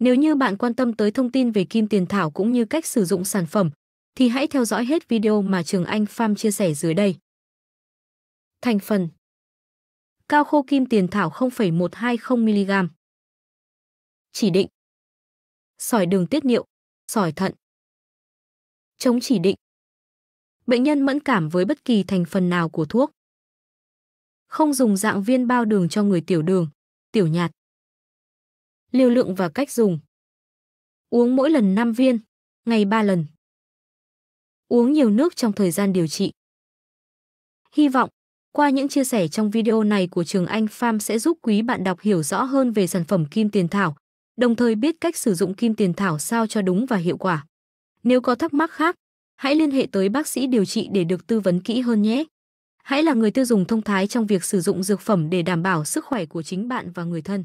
Nếu như bạn quan tâm tới thông tin về kim tiền thảo cũng như cách sử dụng sản phẩm, thì hãy theo dõi hết video mà Trường Anh Farm chia sẻ dưới đây. Thành phần Cao khô kim tiền thảo 0,120mg Chỉ định Sỏi đường tiết niệu, sỏi thận Chống chỉ định Bệnh nhân mẫn cảm với bất kỳ thành phần nào của thuốc. Không dùng dạng viên bao đường cho người tiểu đường, tiểu nhạt liều lượng và cách dùng. Uống mỗi lần 5 viên, ngày 3 lần. Uống nhiều nước trong thời gian điều trị. Hy vọng, qua những chia sẻ trong video này của Trường Anh pham sẽ giúp quý bạn đọc hiểu rõ hơn về sản phẩm kim tiền thảo, đồng thời biết cách sử dụng kim tiền thảo sao cho đúng và hiệu quả. Nếu có thắc mắc khác, hãy liên hệ tới bác sĩ điều trị để được tư vấn kỹ hơn nhé. Hãy là người tiêu dùng thông thái trong việc sử dụng dược phẩm để đảm bảo sức khỏe của chính bạn và người thân.